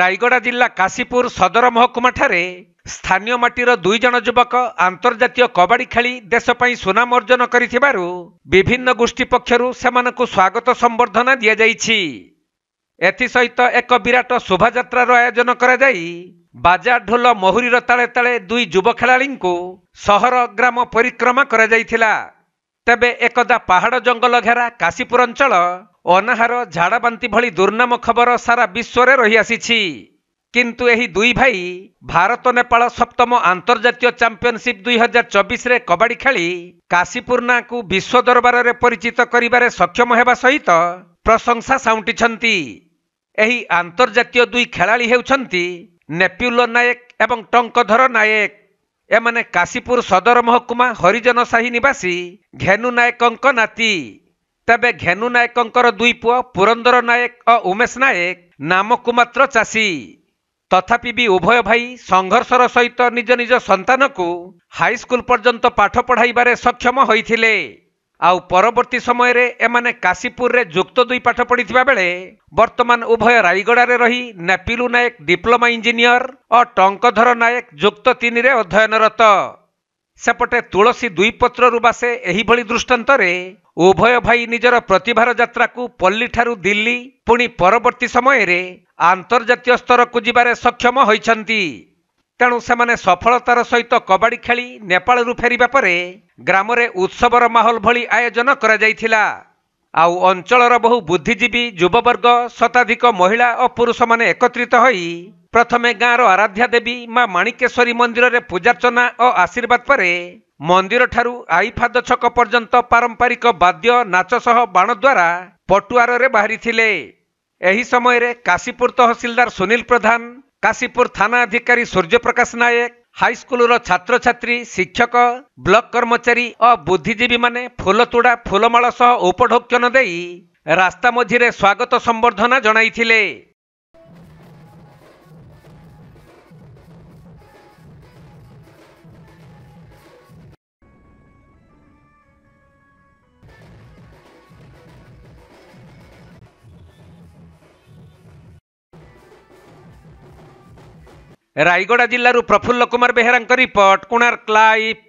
ରାୟଗଡ଼ା ଜିଲ୍ଲା କାଶୀପୁର ସଦର ମହକୁମାଠାରେ ସ୍ଥାନୀୟ ମାଟିର ଦୁଇ ଜଣ ଯୁବକ ଆନ୍ତର୍ଜାତୀୟ କବାଡ଼ି ଖେଳି ଦେଶ ପାଇଁ ସୁନାମ ଅର୍ଜନ କରିଥିବାରୁ ବିଭିନ୍ନ ଗୋଷ୍ଠୀ ପକ୍ଷରୁ ସେମାନଙ୍କୁ ସ୍ୱାଗତ ସମ୍ବର୍ଦ୍ଧନା ଦିଆଯାଇଛି ଏଥିସହିତ ଏକ ବିରାଟ ଶୋଭାଯାତ୍ରାର ଆୟୋଜନ କରାଯାଇ ବାଜା ଢୋଲ ମହୁରୀର ତାଳେ ତାଳେ ଦୁଇ ଯୁବ ଖେଳାଳିଙ୍କୁ ସହର ଗ୍ରାମ ପରିକ୍ରମା କରାଯାଇଥିଲା ତେବେ ଏକଦା ପାହାଡ଼ ଜଙ୍ଗଲ ଘେରା କାଶୀପୁର ଅଞ୍ଚଳ ଅନାହାର ଝାଡ଼ବାନ୍ତି ଭଳି ଦୁର୍ନାମ ଖବର ସାରା ବିଶ୍ୱରେ ରହିଆସିଛି କିନ୍ତୁ ଏହି ଦୁଇ ଭାଇ ଭାରତ ନେପାଳ ସପ୍ତମ ଆନ୍ତର୍ଜାତୀୟ ଚାମ୍ପିଅନସିପ୍ ଦୁଇହଜାର ଚବିଶରେ କବାଡ଼ି ଖେଳି କାଶୀପୁରନାକୁ ବିଶ୍ୱ ଦରବାରରେ ପରିଚିତ କରିବାରେ ସକ୍ଷମ ହେବା ସହିତ ପ୍ରଶଂସା ସାଉଁଟିଛନ୍ତି ଏହି ଆନ୍ତର୍ଜାତୀୟ ଦୁଇ ଖେଳାଳି ହେଉଛନ୍ତି ନେପ୍ୟୁଲ ନାୟକ ଏବଂ ଟଙ୍କଧର ନାୟକ ଏମାନେ କାଶୀପୁର ସଦର ମହକୁମା ହରିଜନ ସାହି ନିବାସୀ ଘେନୁ ନାୟକଙ୍କ ନାତି ତେବେ ଘେନୁ ନାୟକଙ୍କର ଦୁଇ ପୁଅ ପୁରନ୍ଦର ନାୟକ ଓ ଉମେଶ ନାୟକ ନାମକୁ ମାତ୍ର ଚାଷୀ ତଥାପି ବି ଉଭୟ ଭାଇ ସଂଘର୍ଷର ସହିତ ନିଜ ନିଜ ସନ୍ତାନକୁ ହାଇସ୍କୁଲ ପର୍ଯ୍ୟନ୍ତ ପାଠ ପଢ଼ାଇବାରେ ସକ୍ଷମ ହୋଇଥିଲେ ଆଉ ପରବର୍ତ୍ତୀ ସମୟରେ ଏମାନେ କାଶୀପୁରରେ ଯୁକ୍ତ ଦୁଇ ପାଠ ପଢ଼ିଥିବା ବେଳେ ବର୍ତ୍ତମାନ ଉଭୟ ରାୟଗଡ଼ାରେ ରହି ନେପିଲୁ ନାୟକ ଡିପ୍ଲୋମା ଇଞ୍ଜିନିୟର ଓ ଟଙ୍କଧର ନାୟକ ଯୁକ୍ତ ତିନିରେ ଅଧ୍ୟୟନରତ ସେପଟେ ତୁଳସୀ ଦୁଇପତ୍ରରୁ ବାସେ ଏହିଭଳି ଦୃଷ୍ଟାନ୍ତରେ ଉଭୟ ଭାଇ ନିଜର ପ୍ରତିଭାର ଯାତ୍ରାକୁ ପଲ୍ଲୀଠାରୁ ଦିଲ୍ଲୀ ପୁଣି ପରବର୍ତ୍ତୀ ସମୟରେ ଆନ୍ତର୍ଜାତୀୟ ସ୍ତରକୁ ଯିବାରେ ସକ୍ଷମ ହୋଇଛନ୍ତି ତେଣୁ ସେମାନେ ସଫଳତାର ସହିତ କବାଡ଼ି ଖେଳି ନେପାଳରୁ ଫେରିବା ପରେ ଗ୍ରାମରେ ଉତ୍ସବର ମାହୋଲ ଭଳି ଆୟୋଜନ କରାଯାଇଥିଲା ଆଉ ଅଞ୍ଚଳର ବହୁ ବୁଦ୍ଧିଜୀବୀ ଯୁବବର୍ଗ ଶତାଧିକ ମହିଳା ଓ ପୁରୁଷମାନେ ଏକତ୍ରିତ ହୋଇ ପ୍ରଥମେ ଗାଁର ଆରାଧ୍ୟା ଦେବୀ ମା ମାଣିକେଶ୍ୱରୀ ମନ୍ଦିରରେ ପୂଜାର୍ଚ୍ଚନା ଓ ଆଶୀର୍ବାଦ ପରେ ମନ୍ଦିରଠାରୁ ଆଇଫାଦ ଛକ ପର୍ଯ୍ୟନ୍ତ ପାରମ୍ପରିକ ବାଦ୍ୟ ନାଚ ସହ ବାଣ ଦ୍ୱାରା ପଟୁଆରରେ ବାହାରିଥିଲେ ଏହି ସମୟରେ କାଶୀପୁର ତହସିଲଦାର ସୁନୀଲ ପ୍ରଧାନ କାଶୀପୁର ଥାନା ଅଧିକାରୀ ସୂର୍ଯ୍ୟପ୍ରକାଶ ନାୟକ ହାଇସ୍କୁଲର ଛାତ୍ରଛାତ୍ରୀ ଶିକ୍ଷକ ବ୍ଲକ କର୍ମଚାରୀ ଓ ବୁଦ୍ଧିଜୀବୀମାନେ ଫୁଲତୋଡ଼ା ଫୁଲମାଳ ସହ ଉପଢୌକ୍ୟନ ଦେଇ ରାସ୍ତା ମଝିରେ ସ୍ୱାଗତ ସମ୍ବର୍ଦ୍ଧନା ଜଣାଇଥିଲେ ରାୟଗଡ଼ା ଜିଲ୍ଲାରୁ ପ୍ରଫୁଲ୍ଲ କୁମାର ବେହେରାଙ୍କ ରିପୋର୍ଟ କୋଣାର୍କ ଲାଇଭ୍